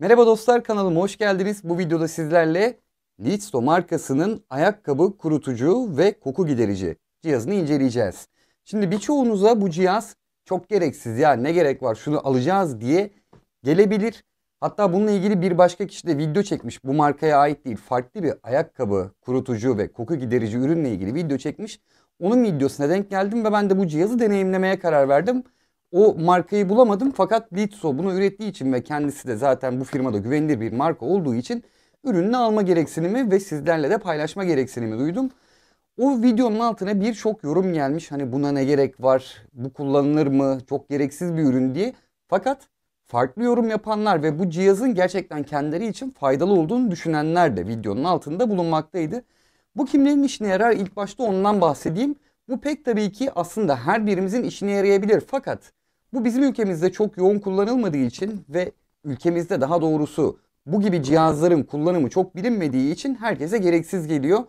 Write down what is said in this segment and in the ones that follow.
Merhaba dostlar kanalıma hoş geldiniz. Bu videoda sizlerle Litsto markasının ayakkabı kurutucu ve koku giderici cihazını inceleyeceğiz. Şimdi birçoğunuza bu cihaz çok gereksiz ya ne gerek var şunu alacağız diye gelebilir. Hatta bununla ilgili bir başka kişi de video çekmiş. Bu markaya ait değil farklı bir ayakkabı kurutucu ve koku giderici ürünle ilgili video çekmiş. Onun videosuna denk geldim ve ben de bu cihazı deneyimlemeye karar verdim. O markayı bulamadım fakat Litso bunu ürettiği için ve kendisi de zaten bu firmada güvenilir bir marka olduğu için ürününü alma gereksinimi ve sizlerle de paylaşma gereksinimi duydum. O videonun altına birçok yorum gelmiş. Hani buna ne gerek var? Bu kullanılır mı? Çok gereksiz bir ürün diye. Fakat farklı yorum yapanlar ve bu cihazın gerçekten kendileri için faydalı olduğunu düşünenler de videonun altında bulunmaktaydı. Bu kimlerin işine yarar ilk başta ondan bahsedeyim. Bu pek tabii ki aslında her birimizin işine yarayabilir fakat bu bizim ülkemizde çok yoğun kullanılmadığı için ve ülkemizde daha doğrusu bu gibi cihazların kullanımı çok bilinmediği için herkese gereksiz geliyor.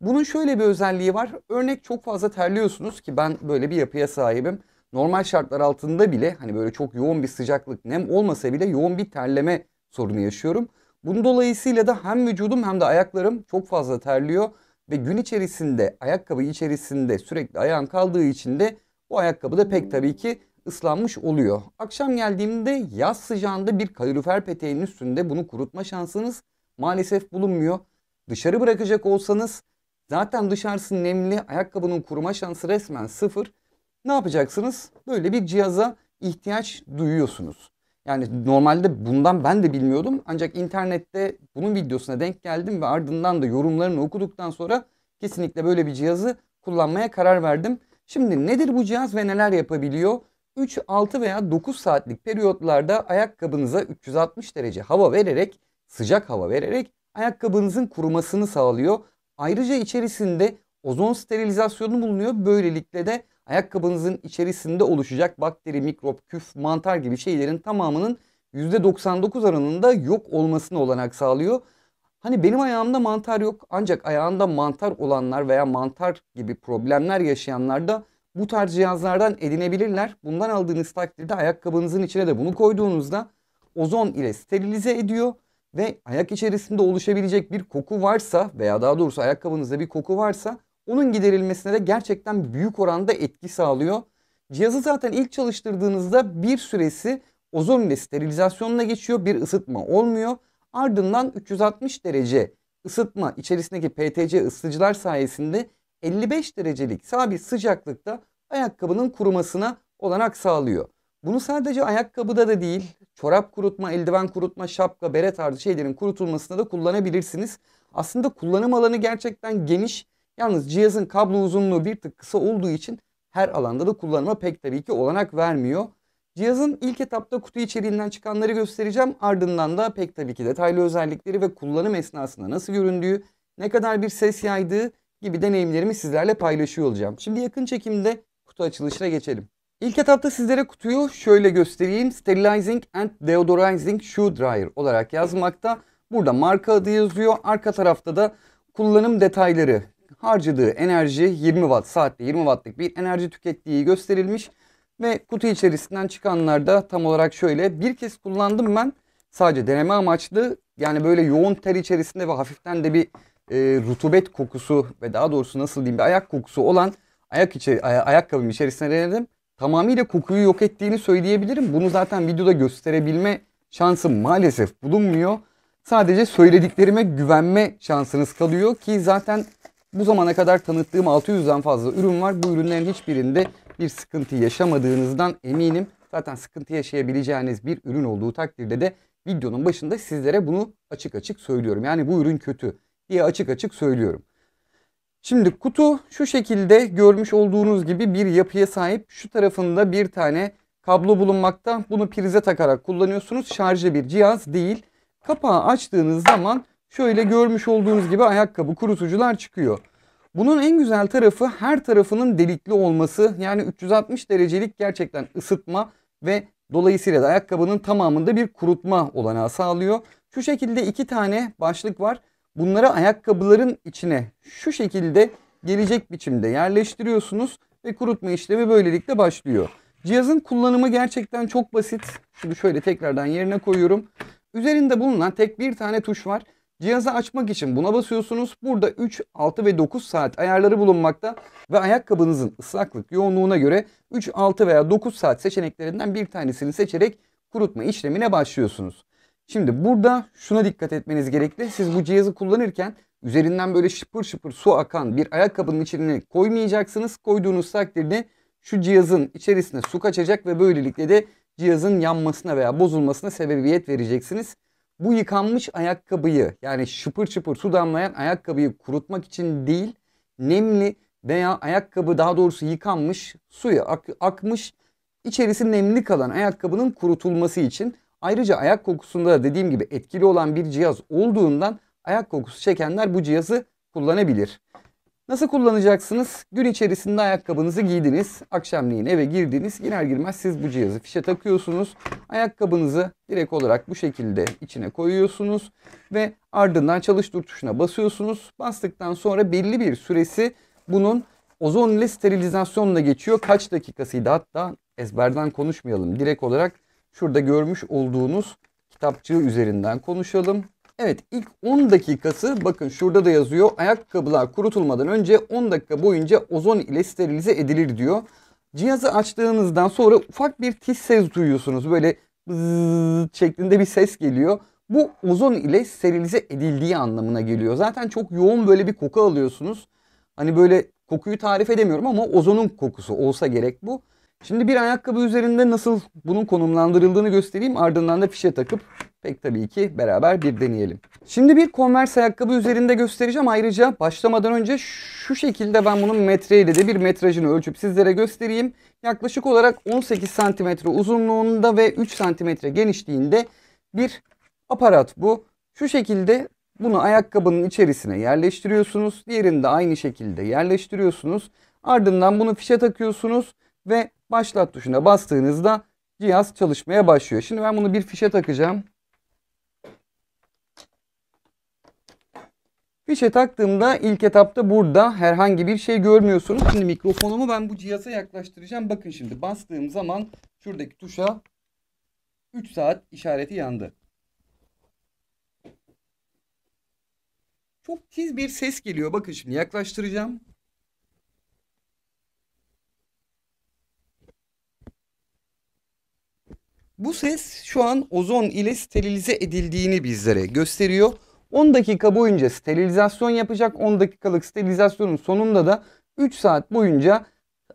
Bunun şöyle bir özelliği var. Örnek çok fazla terliyorsunuz ki ben böyle bir yapıya sahibim. Normal şartlar altında bile hani böyle çok yoğun bir sıcaklık nem olmasa bile yoğun bir terleme sorunu yaşıyorum. Bunun dolayısıyla da hem vücudum hem de ayaklarım çok fazla terliyor ve gün içerisinde ayakkabı içerisinde sürekli ayağın kaldığı için de bu ayakkabı da pek tabii ki ıslanmış oluyor. Akşam geldiğimde yaz sıcağında bir kalorifer peteğinin üstünde bunu kurutma şansınız maalesef bulunmuyor. Dışarı bırakacak olsanız zaten dışarısı nemli ayakkabının kuruma şansı resmen sıfır. Ne yapacaksınız? Böyle bir cihaza ihtiyaç duyuyorsunuz. Yani normalde bundan ben de bilmiyordum ancak internette bunun videosuna denk geldim ve ardından da yorumlarını okuduktan sonra kesinlikle böyle bir cihazı kullanmaya karar verdim. Şimdi nedir bu cihaz ve neler yapabiliyor? 3, 6 veya 9 saatlik periyotlarda ayakkabınıza 360 derece hava vererek, sıcak hava vererek ayakkabınızın kurumasını sağlıyor. Ayrıca içerisinde ozon sterilizasyonu bulunuyor. Böylelikle de ayakkabınızın içerisinde oluşacak bakteri, mikrop, küf, mantar gibi şeylerin tamamının %99 aranında yok olmasını olanak sağlıyor. Hani benim ayağımda mantar yok ancak ayağında mantar olanlar veya mantar gibi problemler yaşayanlarda bu tarz cihazlardan edinebilirler. Bundan aldığınız takdirde ayakkabınızın içine de bunu koyduğunuzda ozon ile sterilize ediyor ve ayak içerisinde oluşabilecek bir koku varsa veya daha doğrusu ayakkabınızda bir koku varsa onun giderilmesine de gerçekten büyük oranda etki sağlıyor. Cihazı zaten ilk çalıştırdığınızda bir süresi ozon ile sterilizasyonuna geçiyor. Bir ısıtma olmuyor. Ardından 360 derece ısıtma içerisindeki PTC ısıtıcılar sayesinde 55 derecelik sabit sıcaklıkta ayakkabının kurumasına olanak sağlıyor. Bunu sadece ayakkabıda da değil, çorap kurutma, eldiven kurutma, şapka, bere tarzı şeylerin kurutulmasında da kullanabilirsiniz. Aslında kullanım alanı gerçekten geniş. Yalnız cihazın kablo uzunluğu bir tık kısa olduğu için her alanda da kullanıma pek tabii ki olanak vermiyor. Cihazın ilk etapta kutu içeriğinden çıkanları göstereceğim. Ardından da pek tabii ki detaylı özellikleri ve kullanım esnasında nasıl göründüğü, ne kadar bir ses yaydığı gibi deneyimlerimi sizlerle paylaşıyor olacağım. Şimdi yakın çekimde kutu açılışına geçelim. İlk etapta sizlere kutuyu şöyle göstereyim. Sterilizing and Deodorizing Shoe Dryer olarak yazmakta. Burada marka adı yazıyor. Arka tarafta da kullanım detayları, harcadığı enerji 20 watt saatte 20 wattlık bir enerji tükettiği gösterilmiş. Ve kutu içerisinden çıkanlar da tam olarak şöyle. Bir kez kullandım ben. Sadece deneme amaçlı. Yani böyle yoğun ter içerisinde ve hafiften de bir e, rutubet kokusu ve daha doğrusu nasıl diyeyim bir ayak kokusu olan ayak içi, ay ayakkabım içerisine denedim. Tamamıyla kokuyu yok ettiğini söyleyebilirim. Bunu zaten videoda gösterebilme şansım maalesef bulunmuyor. Sadece söylediklerime güvenme şansınız kalıyor ki zaten bu zamana kadar tanıttığım 600'den fazla ürün var. Bu ürünlerin hiçbirinde bir sıkıntı yaşamadığınızdan eminim. Zaten sıkıntı yaşayabileceğiniz bir ürün olduğu takdirde de videonun başında sizlere bunu açık açık söylüyorum. Yani bu ürün kötü diye açık açık söylüyorum. Şimdi kutu şu şekilde görmüş olduğunuz gibi bir yapıya sahip. Şu tarafında bir tane kablo bulunmakta. Bunu prize takarak kullanıyorsunuz. Şarjlı bir cihaz değil. Kapağı açtığınız zaman şöyle görmüş olduğunuz gibi ayakkabı kurutucular çıkıyor. Bunun en güzel tarafı her tarafının delikli olması. Yani 360 derecelik gerçekten ısıtma ve dolayısıyla da ayakkabının tamamında bir kurutma olanağı sağlıyor. Şu şekilde iki tane başlık var. Bunları ayakkabıların içine şu şekilde gelecek biçimde yerleştiriyorsunuz ve kurutma işlemi böylelikle başlıyor. Cihazın kullanımı gerçekten çok basit. Şimdi şöyle tekrardan yerine koyuyorum. Üzerinde bulunan tek bir tane tuş var. Cihazı açmak için buna basıyorsunuz. Burada 3, 6 ve 9 saat ayarları bulunmakta ve ayakkabınızın ıslaklık yoğunluğuna göre 3, 6 veya 9 saat seçeneklerinden bir tanesini seçerek kurutma işlemine başlıyorsunuz. Şimdi burada şuna dikkat etmeniz gerekli. Siz bu cihazı kullanırken üzerinden böyle şıpır şıpır su akan bir ayakkabının içine koymayacaksınız. Koyduğunuz takdirde şu cihazın içerisine su kaçacak ve böylelikle de cihazın yanmasına veya bozulmasına sebebiyet vereceksiniz. Bu yıkanmış ayakkabıyı yani şıpır şıpır su damlayan ayakkabıyı kurutmak için değil nemli veya ayakkabı daha doğrusu yıkanmış suya ak akmış içerisi nemli kalan ayakkabının kurutulması için Ayrıca ayak kokusunda da dediğim gibi etkili olan bir cihaz olduğundan ayak kokusu çekenler bu cihazı kullanabilir. Nasıl kullanacaksınız? Gün içerisinde ayakkabınızı giydiniz. Akşamleyin eve girdiniz. Girer girmez siz bu cihazı fişe takıyorsunuz. Ayakkabınızı direkt olarak bu şekilde içine koyuyorsunuz. Ve ardından çalıştır tuşuna basıyorsunuz. Bastıktan sonra belli bir süresi bunun ozon ile sterilizasyonla geçiyor. Kaç dakikasıydı hatta ezberden konuşmayalım. Direkt olarak şurada görmüş olduğunuz kitapçığı üzerinden konuşalım. Evet ilk 10 dakikası bakın şurada da yazıyor ayakkabılar kurutulmadan önce 10 dakika boyunca ozon ile sterilize edilir diyor. Cihazı açtığınızdan sonra ufak bir tiz ses duyuyorsunuz böyle şeklinde bir ses geliyor. Bu ozon ile sterilize edildiği anlamına geliyor. Zaten çok yoğun böyle bir koku alıyorsunuz. Hani böyle kokuyu tarif edemiyorum ama ozonun kokusu olsa gerek bu. Şimdi bir ayakkabı üzerinde nasıl bunun konumlandırıldığını göstereyim. Ardından da fişe takıp pek tabii ki beraber bir deneyelim. Şimdi bir Converse ayakkabı üzerinde göstereceğim. Ayrıca başlamadan önce şu şekilde ben bunun metreyle de bir metrajını ölçüp sizlere göstereyim. Yaklaşık olarak 18 cm uzunluğunda ve 3 cm genişliğinde bir aparat bu. Şu şekilde bunu ayakkabının içerisine yerleştiriyorsunuz. Diğerini de aynı şekilde yerleştiriyorsunuz. Ardından bunu fişe takıyorsunuz ve başlat tuşuna bastığınızda cihaz çalışmaya başlıyor. Şimdi ben bunu bir fişe takacağım. Fişe taktığımda ilk etapta burada herhangi bir şey görmüyorsunuz. Şimdi mikrofonumu ben bu cihaza yaklaştıracağım. Bakın şimdi bastığım zaman şuradaki tuşa 3 saat işareti yandı. Çok tiz bir ses geliyor. Bakın şimdi yaklaştıracağım. Bu ses şu an ozon ile sterilize edildiğini bizlere gösteriyor. 10 dakika boyunca sterilizasyon yapacak. 10 dakikalık sterilizasyonun sonunda da 3 saat boyunca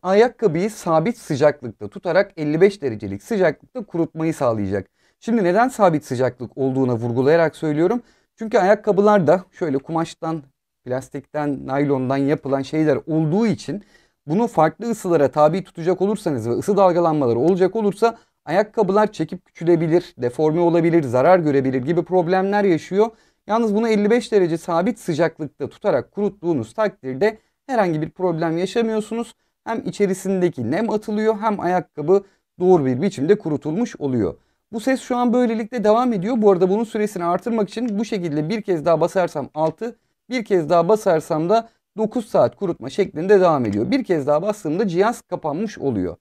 ayakkabıyı sabit sıcaklıkta tutarak 55 derecelik sıcaklıkta kurutmayı sağlayacak. Şimdi neden sabit sıcaklık olduğuna vurgulayarak söylüyorum. Çünkü ayakkabılar da şöyle kumaştan, plastikten, naylondan yapılan şeyler olduğu için bunu farklı ısılara tabi tutacak olursanız ve ısı dalgalanmaları olacak olursa Ayakkabılar çekip küçülebilir, deforme olabilir, zarar görebilir gibi problemler yaşıyor. Yalnız bunu 55 derece sabit sıcaklıkta tutarak kuruttuğunuz takdirde herhangi bir problem yaşamıyorsunuz. Hem içerisindeki nem atılıyor hem ayakkabı doğru bir biçimde kurutulmuş oluyor. Bu ses şu an böylelikle devam ediyor. Bu arada bunun süresini artırmak için bu şekilde bir kez daha basarsam 6, bir kez daha basarsam da 9 saat kurutma şeklinde devam ediyor. Bir kez daha bastığımda cihaz kapanmış oluyor.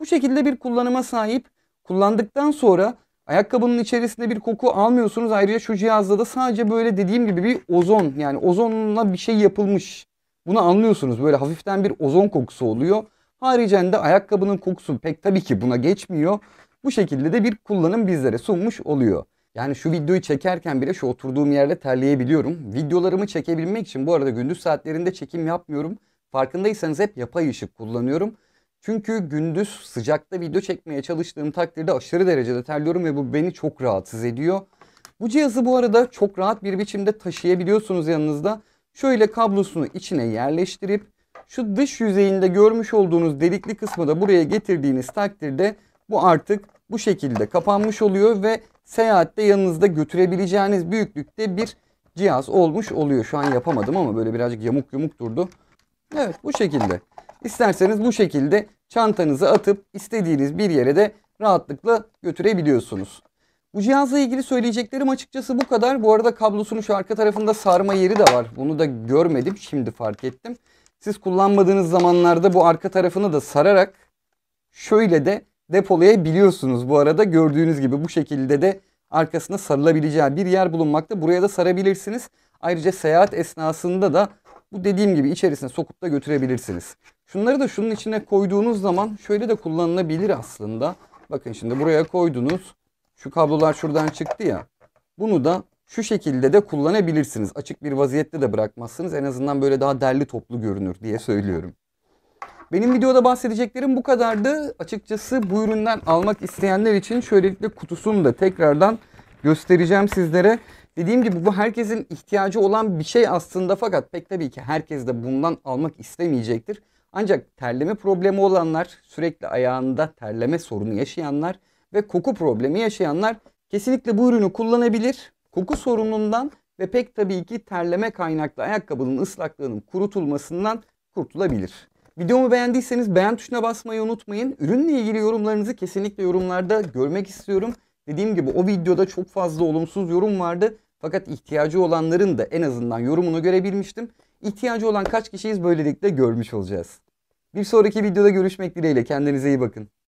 Bu şekilde bir kullanıma sahip Kullandıktan sonra ayakkabının içerisinde bir koku almıyorsunuz. Ayrıca şu cihazda da sadece böyle dediğim gibi bir ozon yani ozonla bir şey yapılmış. Bunu anlıyorsunuz. Böyle hafiften bir ozon kokusu oluyor. Haricen ayakkabının kokusu pek tabii ki buna geçmiyor. Bu şekilde de bir kullanım bizlere sunmuş oluyor. Yani şu videoyu çekerken bile şu oturduğum yerde terleyebiliyorum. Videolarımı çekebilmek için bu arada gündüz saatlerinde çekim yapmıyorum. Farkındaysanız hep yapay ışık kullanıyorum. Çünkü gündüz sıcakta video çekmeye çalıştığım takdirde aşırı derecede terliyorum ve bu beni çok rahatsız ediyor. Bu cihazı bu arada çok rahat bir biçimde taşıyabiliyorsunuz yanınızda. Şöyle kablosunu içine yerleştirip şu dış yüzeyinde görmüş olduğunuz delikli kısmı da buraya getirdiğiniz takdirde bu artık bu şekilde kapanmış oluyor ve seyahatte yanınızda götürebileceğiniz büyüklükte bir cihaz olmuş oluyor. Şu an yapamadım ama böyle birazcık yamuk yumuk durdu. Evet bu şekilde. İsterseniz bu şekilde çantanızı atıp istediğiniz bir yere de rahatlıkla götürebiliyorsunuz. Bu cihazla ilgili söyleyeceklerim açıkçası bu kadar. Bu arada kablosunun şu arka tarafında sarma yeri de var. Bunu da görmedim şimdi fark ettim. Siz kullanmadığınız zamanlarda bu arka tarafını da sararak şöyle de depolayabiliyorsunuz. Bu arada gördüğünüz gibi bu şekilde de arkasına sarılabileceği bir yer bulunmakta. Buraya da sarabilirsiniz. Ayrıca seyahat esnasında da bu dediğim gibi içerisine sokup da götürebilirsiniz. Şunları da şunun içine koyduğunuz zaman şöyle de kullanılabilir aslında. Bakın şimdi buraya koydunuz. Şu kablolar şuradan çıktı ya. Bunu da şu şekilde de kullanabilirsiniz. Açık bir vaziyette de bırakmazsınız. En azından böyle daha derli toplu görünür diye söylüyorum. Benim videoda bahsedeceklerim bu kadardı. Açıkçası bu üründen almak isteyenler için şöylelikle kutusunu da tekrardan göstereceğim sizlere. Dediğim gibi bu herkesin ihtiyacı olan bir şey aslında fakat pek tabii ki herkes de bundan almak istemeyecektir. Ancak terleme problemi olanlar, sürekli ayağında terleme sorunu yaşayanlar ve koku problemi yaşayanlar kesinlikle bu ürünü kullanabilir. Koku sorunundan ve pek tabii ki terleme kaynaklı ayakkabının ıslaklığının kurutulmasından kurtulabilir. Videomu beğendiyseniz beğen tuşuna basmayı unutmayın. Ürünle ilgili yorumlarınızı kesinlikle yorumlarda görmek istiyorum. Dediğim gibi o videoda çok fazla olumsuz yorum vardı. Fakat ihtiyacı olanların da en azından yorumunu görebilmiştim. İhtiyacı olan kaç kişiyiz böylelikle görmüş olacağız. Bir sonraki videoda görüşmek dileğiyle kendinize iyi bakın.